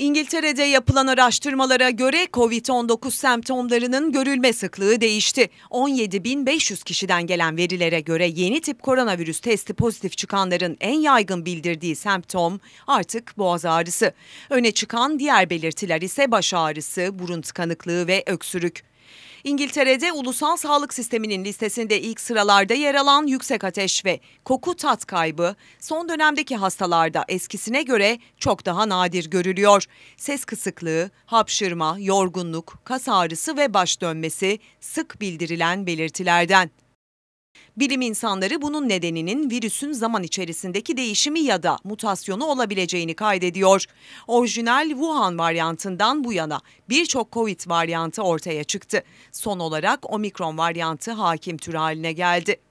İngiltere'de yapılan araştırmalara göre COVID-19 semptomlarının görülme sıklığı değişti. 17.500 kişiden gelen verilere göre yeni tip koronavirüs testi pozitif çıkanların en yaygın bildirdiği semptom artık boğaz ağrısı. Öne çıkan diğer belirtiler ise baş ağrısı, burun tıkanıklığı ve öksürük. İngiltere'de ulusal sağlık sisteminin listesinde ilk sıralarda yer alan yüksek ateş ve koku tat kaybı son dönemdeki hastalarda eskisine göre çok daha nadir görülüyor. Ses kısıklığı, hapşırma, yorgunluk, kas ağrısı ve baş dönmesi sık bildirilen belirtilerden. Bilim insanları bunun nedeninin virüsün zaman içerisindeki değişimi ya da mutasyonu olabileceğini kaydediyor. Orijinal Wuhan varyantından bu yana birçok Covid varyantı ortaya çıktı. Son olarak omikron varyantı hakim tür haline geldi.